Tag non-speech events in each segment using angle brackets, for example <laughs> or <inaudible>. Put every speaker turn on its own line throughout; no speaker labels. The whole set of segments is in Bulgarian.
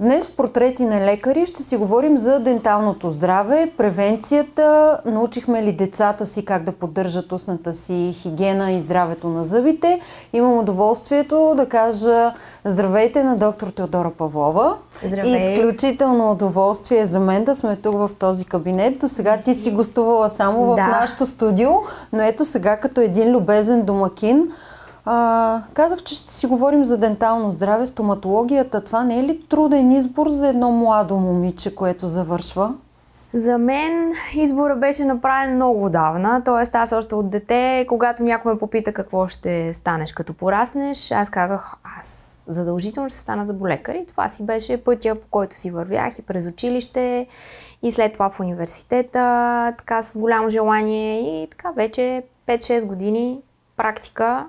Днес в портрети на лекари ще си говорим за денталното здраве, превенцията, научихме ли децата си как да поддържат устната си хигиена и здравето на зъбите. Имам удоволствието да кажа здравейте на доктор Теодора Павлова. Здравей. Изключително удоволствие за мен да сме тук в този кабинет. До сега ти си гостувала само в да. нашото студио, но ето сега като един любезен домакин – а, казах, че ще си говорим за дентално здраве, стоматологията. Това не е ли
труден избор за едно младо момиче, което завършва? За мен избора беше направен много отдавна, т.е. аз още от дете, когато някой ме попита какво ще станеш като пораснеш, аз казах, аз задължително ще стана заболекар и това си беше пътя, по който си вървях и през училище и след това в университета, така с голямо желание и така вече 5-6 години практика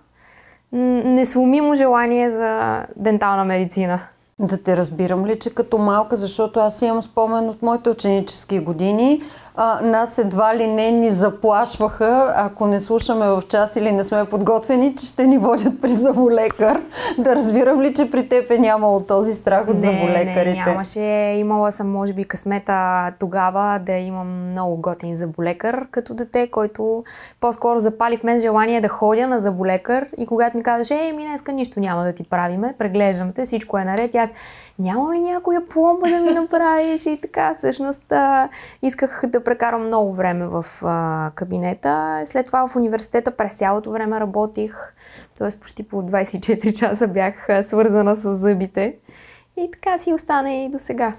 несломимо желание за дентална медицина. Да те
разбирам ли, че като малка, защото аз имам спомен от моите ученически години, а, нас едва ли не ни заплашваха, ако не слушаме в час или не сме подготвени, че ще ни водят при заболекар. Да разбирам ли, че при теб е нямало този страх от не, заболекарите? Не, нямаше.
Имала съм, може би, късмета тогава да имам много готин заболекар като дете, който по-скоро запали в мен желание да ходя на заболекар и когато ми казаше, ей, ми днеска нищо няма да ти правиме, преглеждам те, всичко е наред. И аз нямам ли някоя пломба да ми направиш и така. Всъщност а, исках да прекарам много време в а, кабинета. След това в университета през цялото време работих, т.е. почти по 24 <laughs> часа бях свързана с зъбите. И така си остана и до сега.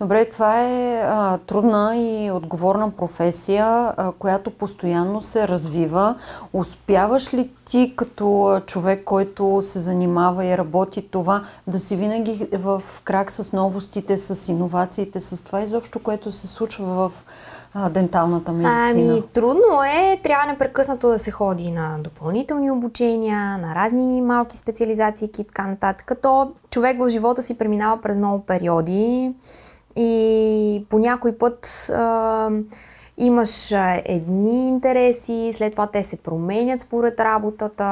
Добре, това е а, трудна и отговорна
професия, а, която постоянно се развива. Успяваш ли ти като човек, който се занимава и работи това, да си винаги в крак с новостите, с иновациите, с това изобщо, което се случва в а, денталната медицина? Ами,
трудно е. Трябва непрекъснато да се ходи на допълнителни обучения, на разни малки специализации и така нататък. Като човек в живота си преминава през много периоди. И по някой път а, имаш едни интереси, след това те се променят според работата.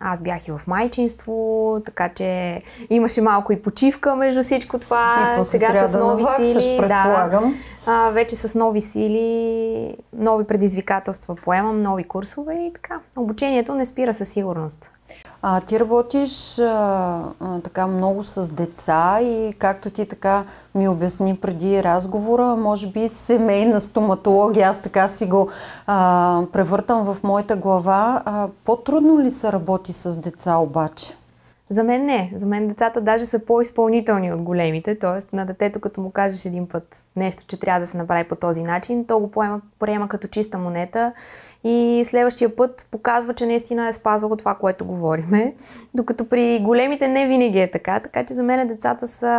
Аз бях и в майчинство, така че имаше малко и почивка между всичко това. И Сега с нови да сили. Да, а, вече с нови сили, нови предизвикателства поемам, нови курсове и така. Обучението не спира със сигурност. А, ти работиш а, а, така много с деца и
както ти така ми обясни преди разговора, може би семейна стоматология, аз така си го а, превъртам в моята глава. А, по-трудно ли се
работи с деца обаче? За мен не. За мен децата даже са по-изпълнителни от големите. Тоест на детето, като му кажеш един път нещо, че трябва да се направи по този начин, то го поема, приема като чиста монета и следващия път показва, че наистина е спазвало това, което говориме. Докато при големите не винаги е така, така че за мен децата са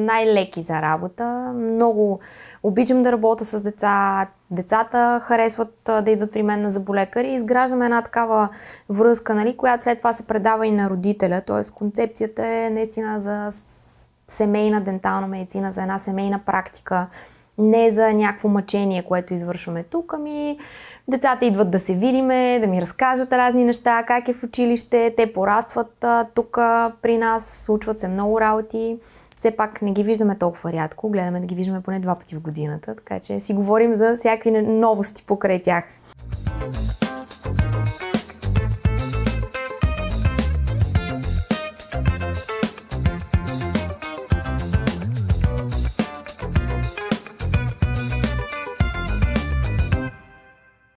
най-леки за работа. Много обичам да работя с деца, децата харесват да идват при мен на заболекар и изграждаме една такава връзка, нали, която след това се предава и на родителя, т.е. концепцията е наистина за семейна дентална медицина, за една семейна практика, не за някакво мъчение, което извършваме тук, ами децата идват да се видиме, да ми разкажат разни неща, как е в училище, те порастват тук при нас, случват се много работи. Все пак не ги виждаме толкова рядко, гледаме да ги виждаме поне два пъти в годината, така че си говорим за всякакви новости покрай тях.